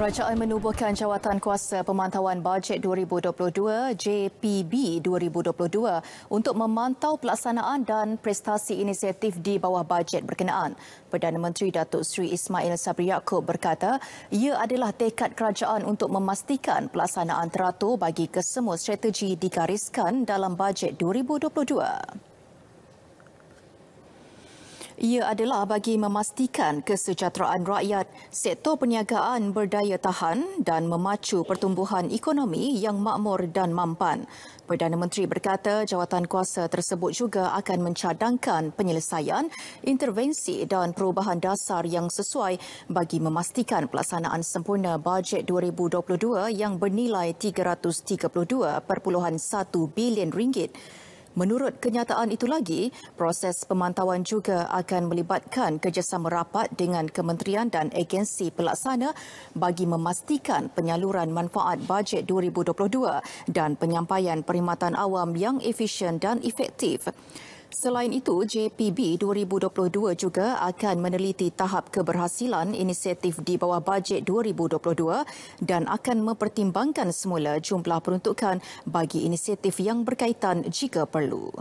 Kerajaan menubuhkan jawatan kuasa pemantauan bajet 2022 JPB 2022 untuk memantau pelaksanaan dan prestasi inisiatif di bawah bajet berkenaan. Perdana Menteri Datuk Seri Ismail Sabri Yaakob berkata, ia adalah tekad kerajaan untuk memastikan pelaksanaan teratur bagi kesemua strategi digariskan dalam bajet 2022. Ia adalah bagi memastikan kesejahteraan rakyat, sektor perniagaan berdaya tahan dan memacu pertumbuhan ekonomi yang makmur dan mampan. Perdana Menteri berkata jawatan kuasa tersebut juga akan mencadangkan penyelesaian, intervensi dan perubahan dasar yang sesuai bagi memastikan pelaksanaan sempurna bajet 2022 yang bernilai 332.1 bilion ringgit. Menurut kenyataan itu lagi, proses pemantauan juga akan melibatkan kerjasama rapat dengan kementerian dan agensi pelaksana bagi memastikan penyaluran manfaat bajet 2022 dan penyampaian perkhidmatan awam yang efisien dan efektif. Selain itu, JPB 2022 juga akan meneliti tahap keberhasilan inisiatif di bawah bajet 2022 dan akan mempertimbangkan semula jumlah peruntukan bagi inisiatif yang berkaitan jika perlu.